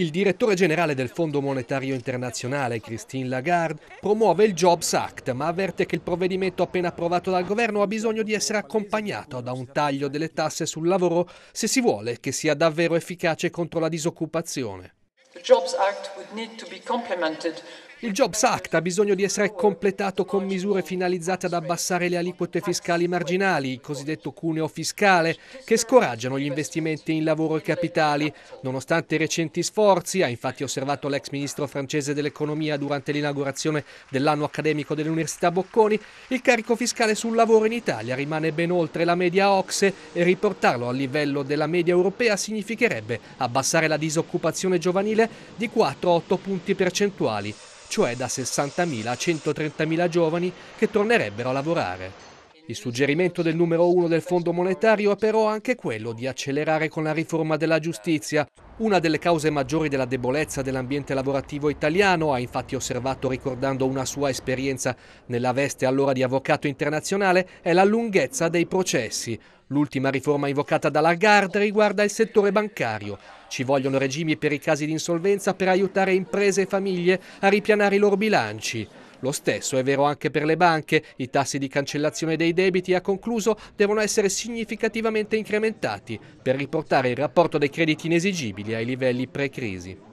Il direttore generale del Fondo Monetario Internazionale, Christine Lagarde, promuove il Jobs Act, ma avverte che il provvedimento appena approvato dal governo ha bisogno di essere accompagnato da un taglio delle tasse sul lavoro se si vuole che sia davvero efficace contro la disoccupazione. The Jobs Act would need to be complemented il Jobs Act ha bisogno di essere completato con misure finalizzate ad abbassare le aliquote fiscali marginali, il cosiddetto cuneo fiscale, che scoraggiano gli investimenti in lavoro e capitali. Nonostante i recenti sforzi, ha infatti osservato l'ex ministro francese dell'economia durante l'inaugurazione dell'anno accademico dell'Università Bocconi, il carico fiscale sul lavoro in Italia rimane ben oltre la media OXE e riportarlo al livello della media europea significherebbe abbassare la disoccupazione giovanile di 4-8 punti percentuali cioè da 60.000 a 130.000 giovani che tornerebbero a lavorare. Il suggerimento del numero uno del Fondo Monetario è però anche quello di accelerare con la riforma della giustizia. Una delle cause maggiori della debolezza dell'ambiente lavorativo italiano, ha infatti osservato ricordando una sua esperienza nella veste allora di avvocato internazionale, è la lunghezza dei processi. L'ultima riforma invocata da Lagarde riguarda il settore bancario. Ci vogliono regimi per i casi di insolvenza per aiutare imprese e famiglie a ripianare i loro bilanci. Lo stesso è vero anche per le banche. I tassi di cancellazione dei debiti, ha concluso, devono essere significativamente incrementati per riportare il rapporto dei crediti inesigibili ai livelli pre-crisi.